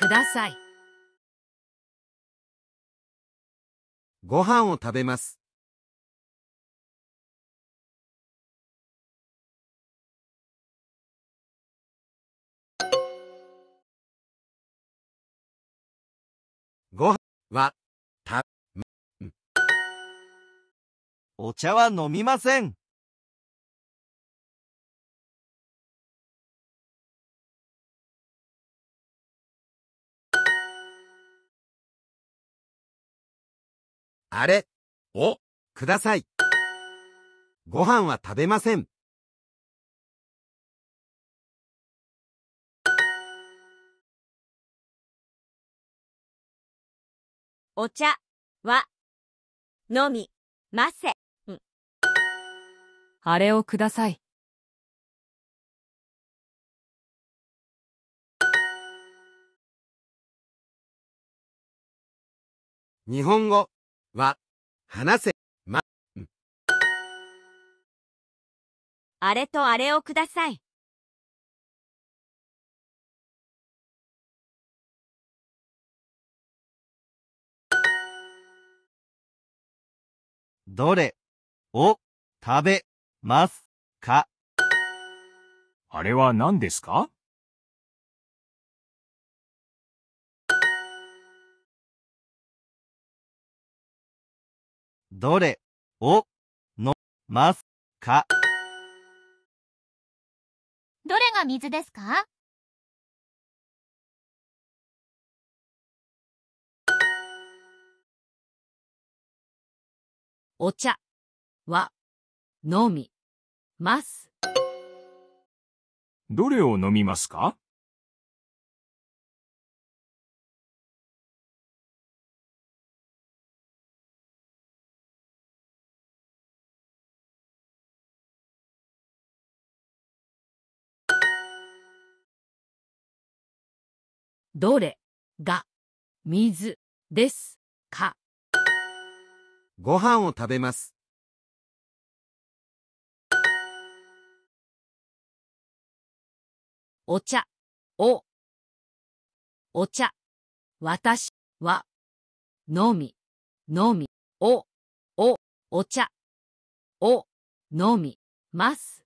くださいご飯を食べますご飯は、た、お茶は飲みません。あれをください。ご飯は食べません。お茶は飲みません。あれをください。日本語は、話せ、ま、あれとあれをください。どれを食べますかあれは何ですかどれを飲ますかどれが水ですかお茶は飲みます。どれを飲みますかどれが水ですかご飯を食べます。お茶をお茶私はのみのみおおお茶を飲みます。